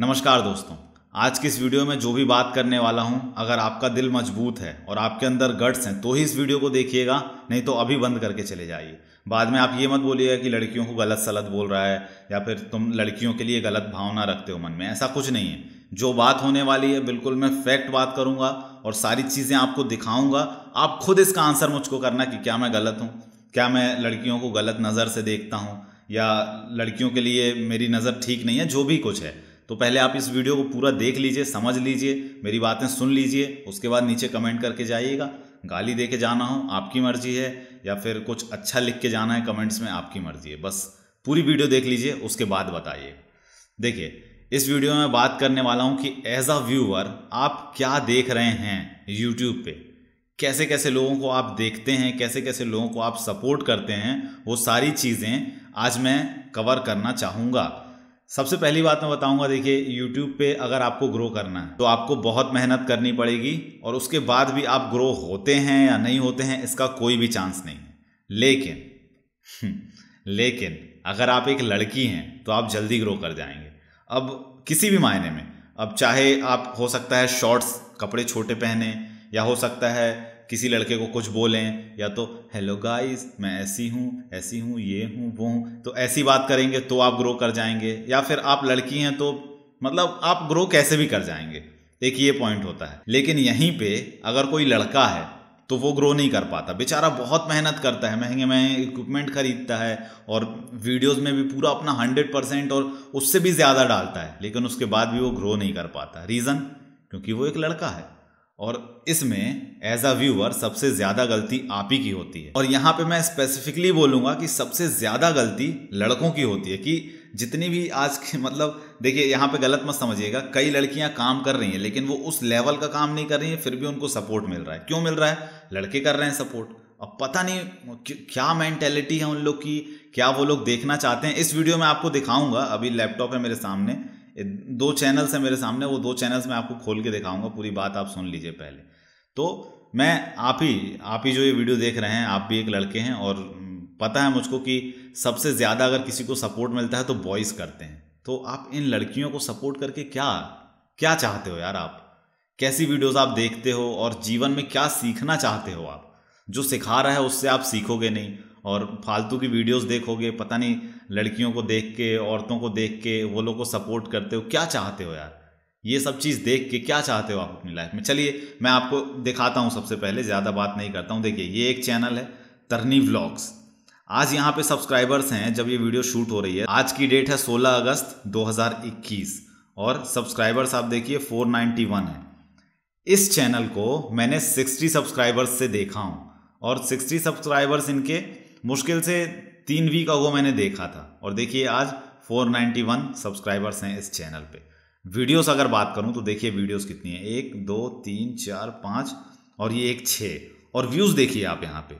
नमस्कार दोस्तों आज की इस वीडियो में जो भी बात करने वाला हूं अगर आपका दिल मजबूत है और आपके अंदर गट्स हैं तो ही इस वीडियो को देखिएगा नहीं तो अभी बंद करके चले जाइए बाद में आप ये मत बोलिएगा कि लड़कियों को गलत सलत बोल रहा है या फिर तुम लड़कियों के लिए गलत भावना रखते हो मन में ऐसा कुछ नहीं है जो बात होने वाली है बिल्कुल मैं फैक्ट बात करूंगा और सारी चीज़ें आपको दिखाऊंगा आप खुद इसका आंसर मुझको करना कि क्या मैं गलत हूँ क्या मैं लड़कियों को गलत नज़र से देखता हूँ या लड़कियों के लिए मेरी नज़र ठीक नहीं है जो भी कुछ है तो पहले आप इस वीडियो को पूरा देख लीजिए समझ लीजिए मेरी बातें सुन लीजिए उसके बाद नीचे कमेंट करके जाइएगा गाली दे के जाना हो आपकी मर्जी है या फिर कुछ अच्छा लिख के जाना है कमेंट्स में आपकी मर्जी है बस पूरी वीडियो देख लीजिए उसके बाद बताइए देखिए इस वीडियो में बात करने वाला हूँ कि एज अ व्यूअर आप क्या देख रहे हैं यूट्यूब पे कैसे कैसे लोगों को आप देखते हैं कैसे कैसे लोगों को आप सपोर्ट करते हैं वो सारी चीज़ें आज मैं कवर करना चाहूँगा सबसे पहली बात मैं बताऊंगा देखिए यूट्यूब पे अगर आपको ग्रो करना है तो आपको बहुत मेहनत करनी पड़ेगी और उसके बाद भी आप ग्रो होते हैं या नहीं होते हैं इसका कोई भी चांस नहीं है लेकिन हम्म, लेकिन अगर आप एक लड़की हैं तो आप जल्दी ग्रो कर जाएंगे अब किसी भी मायने में अब चाहे आप हो सकता है शॉर्ट्स कपड़े छोटे पहने या हो सकता है किसी लड़के को कुछ बोलें या तो हेलो गाइस मैं ऐसी हूँ ऐसी हूँ ये हूँ वो हूँ तो ऐसी बात करेंगे तो आप ग्रो कर जाएंगे या फिर आप लड़की हैं तो मतलब आप ग्रो कैसे भी कर जाएंगे एक ये पॉइंट होता है लेकिन यहीं पे अगर कोई लड़का है तो वो ग्रो नहीं कर पाता बेचारा बहुत मेहनत करता है महंगे महंगे इक्विपमेंट खरीदता है और वीडियोस में भी पूरा अपना हंड्रेड परसेंट और उससे भी ज़्यादा डालता है लेकिन उसके बाद भी वो ग्रो नहीं कर पाता रीज़न क्योंकि वो एक लड़का है और इसमें एज अ व्यूअर सबसे ज़्यादा गलती आप ही की होती है और यहाँ पे मैं स्पेसिफिकली बोलूंगा कि सबसे ज़्यादा गलती लड़कों की होती है कि जितनी भी आज के मतलब देखिए यहाँ पे गलत मत समझिएगा कई लड़कियाँ काम कर रही हैं लेकिन वो उस लेवल का काम नहीं कर रही हैं फिर भी उनको सपोर्ट मिल रहा है क्यों मिल रहा है लड़के कर रहे हैं सपोर्ट अब पता नहीं क्या मैंटेलिटी है उन लोग की क्या वो लोग देखना चाहते हैं इस वीडियो में आपको दिखाऊंगा अभी लैपटॉप है मेरे सामने दो चैनल्स हैं मेरे सामने वो दो चैनल्स मैं आपको खोल के दिखाऊंगा पूरी बात आप सुन लीजिए पहले तो मैं आप ही आप ही जो ये वीडियो देख रहे हैं आप भी एक लड़के हैं और पता है मुझको कि सबसे ज़्यादा अगर किसी को सपोर्ट मिलता है तो बॉयज़ करते हैं तो आप इन लड़कियों को सपोर्ट करके क्या क्या चाहते हो यार आप कैसी वीडियोस आप देखते हो और जीवन में क्या सीखना चाहते हो आप जो सिखा रहा है उससे आप सीखोगे नहीं और फालतू की वीडियोस देखोगे पता नहीं लड़कियों को देख के औरतों को देख के वो लोग को सपोर्ट करते हो क्या चाहते हो यार ये सब चीज़ देख के क्या चाहते हो आप अपनी लाइफ में चलिए मैं आपको दिखाता हूँ सबसे पहले ज़्यादा बात नहीं करता हूँ देखिए ये एक चैनल है तरनी व्लॉग्स आज यहाँ पे सब्सक्राइबर्स हैं जब ये वीडियो शूट हो रही है आज की डेट है 16 अगस्त 2021 और सब्सक्राइबर्स आप देखिए 491 है इस चैनल को मैंने 60 सब्सक्राइबर्स से देखा हूँ और 60 सब्सक्राइबर्स इनके मुश्किल से तीन वीक अगो मैंने देखा था और देखिए आज 491 सब्सक्राइबर्स हैं इस चैनल पे वीडियोस अगर बात करूं तो देखिए वीडियोस कितनी है एक दो तीन चार पाँच और ये एक छः और व्यूज़ देखिए आप यहाँ पे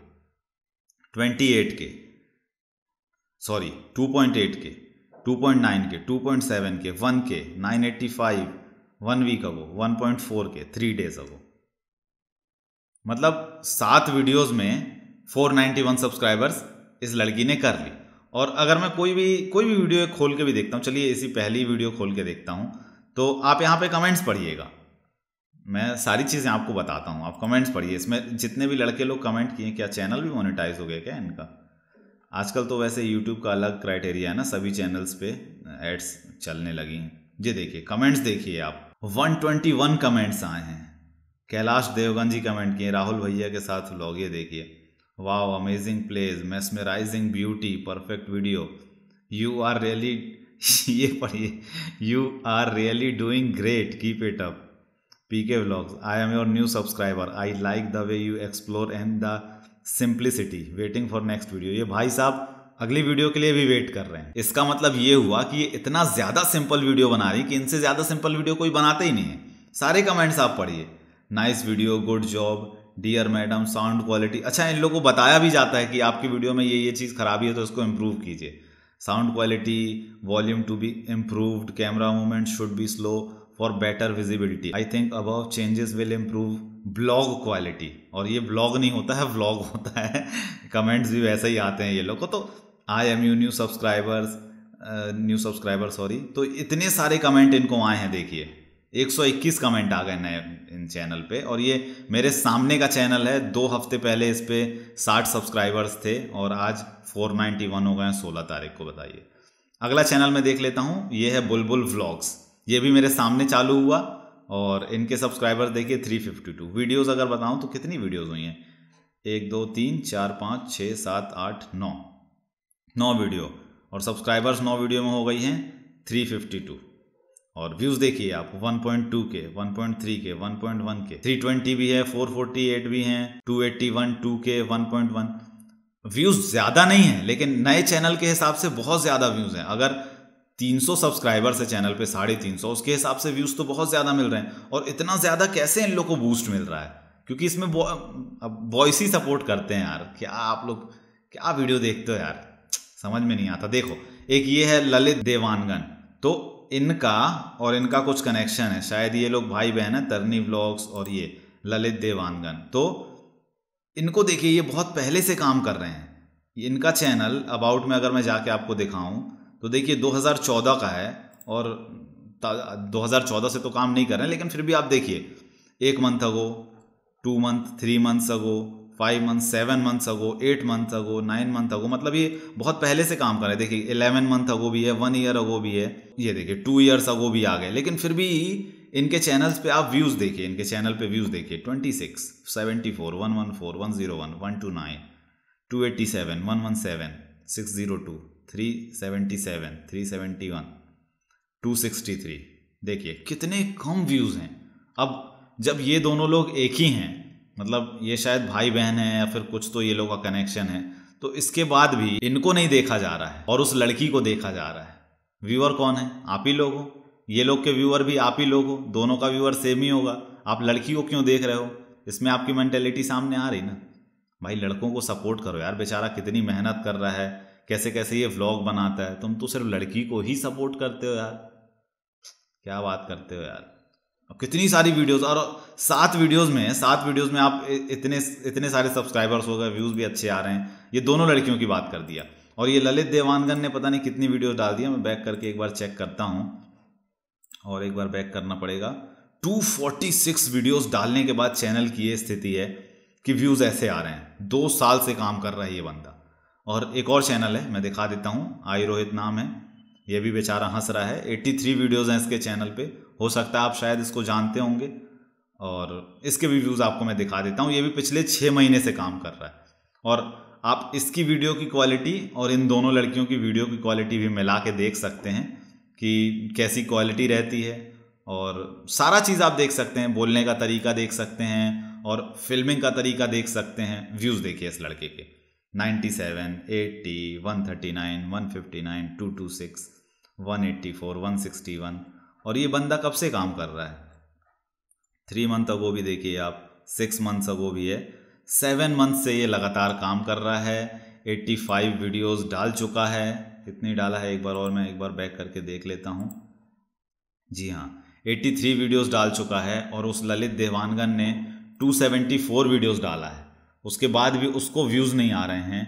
28 के सॉरी 2.8 के 2.9 के 2.7 के 1 के 985 वन वीक अगो वन के थ्री डेज अगो मतलब सात वीडियोज में 491 सब्सक्राइबर्स इस लड़की ने कर ली और अगर मैं कोई भी कोई भी वीडियो खोल के भी देखता हूँ चलिए इसी पहली वीडियो खोल के देखता हूँ तो आप यहाँ पे कमेंट्स पढ़िएगा मैं सारी चीज़ें आपको बताता हूँ आप कमेंट्स पढ़िए इसमें जितने भी लड़के लोग कमेंट किए क्या चैनल भी मोनिटाइज हो गया क्या इनका आजकल तो वैसे यूट्यूब का अलग क्राइटेरिया है ना सभी चैनल्स पे एड्स चलने लगी ये देखिए कमेंट्स देखिए आप 121 कमेंट्स आए हैं कैलाश देवगन जी कमेंट किए राहुल भैया के साथ लॉगे देखिए wow amazing place mesmerizing beauty perfect video you are really ये पढ़िए you are really doing great keep it up P K blogs I am your new subscriber I like the way you explore and the simplicity waiting for next video ये भाई साहब अगली video के लिए भी wait कर रहे हैं इसका मतलब ये हुआ कि ये इतना ज़्यादा सिंपल वीडियो बना रही कि इनसे ज़्यादा सिंपल वीडियो कोई बनाते ही नहीं है सारे कमेंट्स आप पढ़िए nice video good job dear madam sound quality अच्छा इन लोगों को बताया भी जाता है कि आपकी वीडियो में ये ये चीज़ खराबी है तो उसको इम्प्रूव कीजिए sound quality volume to be improved camera movement should be slow for better visibility I think above changes will improve blog quality और ये ब्लॉग नहीं होता है ब्लॉग होता है कमेंट्स भी वैसे ही आते हैं ये लोग को तो I am you new subscribers new subscriber sorry तो इतने सारे कमेंट इनको आए हैं देखिए 121 कमेंट आ गए नए इन चैनल पे और ये मेरे सामने का चैनल है दो हफ्ते पहले इस पर साठ सब्सक्राइबर्स थे और आज 491 हो गए हैं सोलह तारीख को बताइए अगला चैनल मैं देख लेता हूँ ये है बुलबुल व्लॉग्स ये भी मेरे सामने चालू हुआ और इनके सब्सक्राइबर देखिए 352 वीडियोज अगर बताऊँ तो कितनी वीडियोज हुई हैं एक दो तीन चार पाँच छः सात आठ नौ नौ वीडियो और सब्सक्राइबर्स नौ वीडियो में हो गई हैं थ्री और व्यूज़ देखिए आप 1.2 के 1.3 के 1.1 के 320 भी है 448 भी हैं 281 2 के 1.1 व्यूज़ ज़्यादा नहीं है लेकिन नए चैनल के हिसाब से बहुत ज़्यादा व्यूज़ हैं अगर 300 सब्सक्राइबर्स है चैनल पे साढ़े तीन उसके हिसाब से व्यूज़ तो बहुत ज़्यादा मिल रहे हैं और इतना ज़्यादा कैसे इन लोग को बूस्ट मिल रहा है क्योंकि इसमें वॉइस ही सपोर्ट करते हैं यार क्या आप लोग क्या वीडियो देखते हो यार समझ में नहीं आता देखो एक ये है ललित देवानगन तो इनका और इनका कुछ कनेक्शन है शायद ये लोग भाई बहन है तरनी ब्लॉग्स और ये ललित देवानगन तो इनको देखिए ये बहुत पहले से काम कर रहे हैं इनका चैनल अबाउट में अगर मैं जाके आपको दिखाऊं तो देखिए 2014 का है और 2014 से तो काम नहीं कर रहे हैं लेकिन फिर भी आप देखिए एक month ago two month three months ago five month seven months ago eight month ago nine month ago मतलब ये बहुत पहले से काम कर रहे हैं देखिए इलेवन मंथ अगो भी है वन ईयर अगो भी है ये देखिए टू ईयर्स अगो भी आ गए लेकिन फिर भी इनके चैनल्स पे आप व्यूज़ देखिए इनके चैनल पे व्यूज़ देखिए twenty six seventy four one one four one zero one one two nine two eighty seven one one seven six zero two three seventy seven three seventy one two sixty three देखिए कितने कम views हैं अब जब ये दोनों लोग एक ही हैं मतलब ये शायद भाई बहन है या फिर कुछ तो ये लोग का कनेक्शन है तो इसके बाद भी इनको नहीं देखा जा रहा है और उस लड़की को देखा जा रहा है व्यूअर कौन है आप ही लोग हो ये लोग के व्यूअर भी आप ही लोग हो दोनों का व्यूअर सेम ही होगा आप लड़की को क्यों देख रहे हो इसमें आपकी मैंटेलिटी सामने आ रही ना भाई लड़कों को सपोर्ट करो यार बेचारा कितनी मेहनत कर रहा है कैसे कैसे ये व्लॉग बनाता है तुम तो सिर्फ लड़की को ही सपोर्ट करते हो यार क्या बात करते हो यार अब कितनी सारी वीडियोस और सात वीडियोस में सात वीडियोस में आप इतने इतने सारे सब्सक्राइबर्स हो गए व्यूज़ भी अच्छे आ रहे हैं ये दोनों लड़कियों की बात कर दिया और ये ललित देवानगन ने पता नहीं कितनी वीडियोस डाल दिया मैं बैक करके एक बार चेक करता हूँ और एक बार बैक करना पड़ेगा टू फोर्टी डालने के बाद चैनल की ये स्थिति है कि व्यूज़ ऐसे आ रहे हैं दो साल से काम कर रहा है ये बंदा और एक और चैनल है मैं दिखा देता हूँ आई रोहित नाम है ये भी बेचारा हंस रहा है 83 वीडियोस हैं इसके चैनल पे हो सकता है आप शायद इसको जानते होंगे और इसके भी व्यूज़ आपको मैं दिखा देता हूँ ये भी पिछले छः महीने से काम कर रहा है और आप इसकी वीडियो की क्वालिटी और इन दोनों लड़कियों की वीडियो की क्वालिटी भी मिला के देख सकते हैं कि कैसी क्वालिटी रहती है और सारा चीज़ आप देख सकते हैं बोलने का तरीका देख सकते हैं और फिल्मिंग का तरीका देख सकते हैं व्यूज़ देखिए इस लड़के के 97, 80, 139, 159, 226, 184, 161 और ये बंदा कब से काम कर रहा है थ्री मंथ अगो भी देखिए आप सिक्स मंथ्स अगो भी है सेवन मंथ से ये लगातार काम कर रहा है एट्टी फाइव वीडियोज़ डाल चुका है कितनी डाला है एक बार और मैं एक बार बैक करके देख लेता हूँ जी हाँ एट्टी थ्री वीडियोज़ डाल चुका है और उस ललित देवानगन ने टू सेवेंटी फोर वीडियोज़ डाला है उसके बाद भी उसको व्यूज़ नहीं आ रहे हैं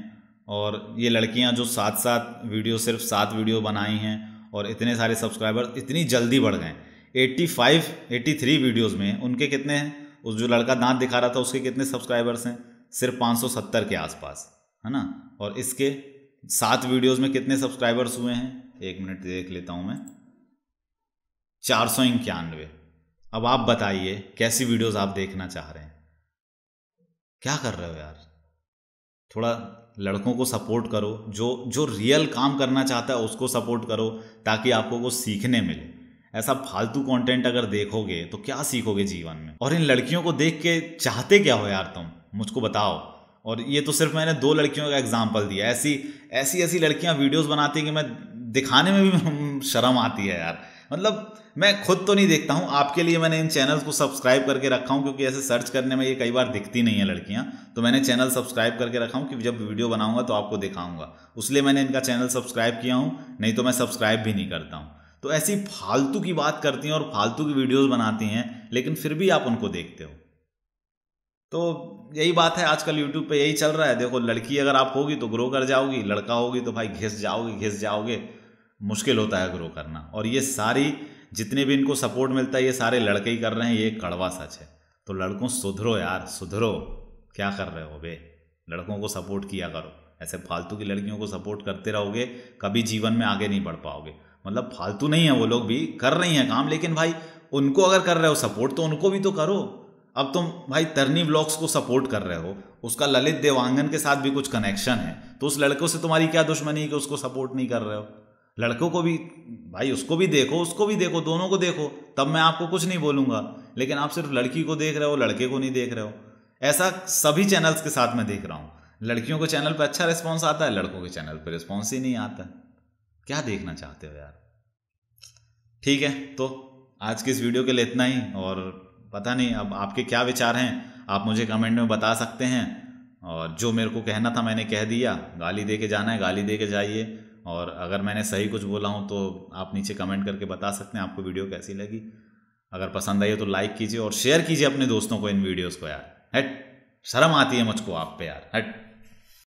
और ये लड़कियाँ जो सात सात वीडियो सिर्फ सात वीडियो बनाई हैं और इतने सारे सब्सक्राइबर इतनी जल्दी बढ़ गए 85, 83 वीडियोस में उनके कितने हैं उस जो लड़का दांत दिखा रहा था उसके कितने सब्सक्राइबर्स हैं सिर्फ 570 के आसपास है ना और इसके सात वीडियोस में कितने सब्सक्राइबर्स हुए हैं एक मिनट देख लेता हूं मैं चार सौ इक्यानवे अब आप बताइए कैसी वीडियोस आप देखना चाह रहे हैं क्या कर रहे हो यार थोड़ा लड़कों को सपोर्ट करो जो जो रियल काम करना चाहता है उसको सपोर्ट करो ताकि आपको वो सीखने मिले ऐसा फालतू कंटेंट अगर देखोगे तो क्या सीखोगे जीवन में और इन लड़कियों को देख के चाहते क्या हो यार तुम मुझको बताओ और ये तो सिर्फ मैंने दो लड़कियों का एग्जाम्पल दिया ऐसी ऐसी ऐसी लड़कियाँ वीडियोज़ बनाती हैं कि मैं दिखाने में भी शर्म आती है यार मतलब मैं खुद तो नहीं देखता हूँ आपके लिए मैंने इन चैनल्स को सब्सक्राइब करके रखा हूँ क्योंकि ऐसे सर्च करने में ये कई बार दिखती नहीं है लड़कियाँ तो मैंने चैनल सब्सक्राइब करके रखा हूँ कि जब वीडियो बनाऊँगा तो आपको दिखाऊँगा उसलिए मैंने इनका चैनल सब्सक्राइब किया हूँ नहीं तो मैं सब्सक्राइब भी नहीं करता हूँ तो ऐसी फालतू की बात करती हैं और फालतू की वीडियोज़ बनाती हैं लेकिन फिर भी आप उनको देखते हो तो यही बात है आजकल यूट्यूब पे यही चल रहा है देखो लड़की अगर आप होगी तो ग्रो कर जाओगी लड़का होगी तो भाई घिस जाओगे घिस जाओगे मुश्किल होता है ग्रो करना और ये सारी जितने भी इनको सपोर्ट मिलता है ये सारे लड़के ही कर रहे हैं ये कड़वा सच है तो लड़कों सुधरो यार सुधरो क्या कर रहे हो बे लड़कों को सपोर्ट किया करो ऐसे फालतू की लड़कियों को सपोर्ट करते रहोगे कभी जीवन में आगे नहीं बढ़ पाओगे मतलब फालतू नहीं है वो लोग भी कर रही हैं काम लेकिन भाई उनको अगर कर रहे हो सपोर्ट तो उनको भी तो करो अब तुम भाई तरनी ब्लॉग्स को सपोर्ट कर रहे हो उसका ललित देवांगन के साथ भी कुछ कनेक्शन है तो उस लड़कों से तुम्हारी क्या दुश्मनी है कि उसको सपोर्ट नहीं कर रहे हो लड़कों को भी भाई उसको भी देखो उसको भी देखो दोनों को देखो तब मैं आपको कुछ नहीं बोलूँगा लेकिन आप सिर्फ लड़की को देख रहे हो लड़के को नहीं देख रहे हो ऐसा सभी चैनल्स के साथ मैं देख रहा हूँ लड़कियों के चैनल पर अच्छा रिस्पॉन्स आता है लड़कों के चैनल पर रिस्पॉन्स ही नहीं आता क्या देखना चाहते हो यार ठीक है तो आज के इस वीडियो के लिए इतना ही और पता नहीं अब आपके क्या विचार हैं आप मुझे कमेंट में बता सकते हैं और जो मेरे को कहना था मैंने कह दिया गाली दे के जाना है गाली दे के जाइए और अगर मैंने सही कुछ बोला हूँ तो आप नीचे कमेंट करके बता सकते हैं आपको वीडियो कैसी लगी अगर पसंद आई हो तो लाइक कीजिए और शेयर कीजिए अपने दोस्तों को इन वीडियोज़ को यार हट शर्म आती है मुझको आप पे यार हट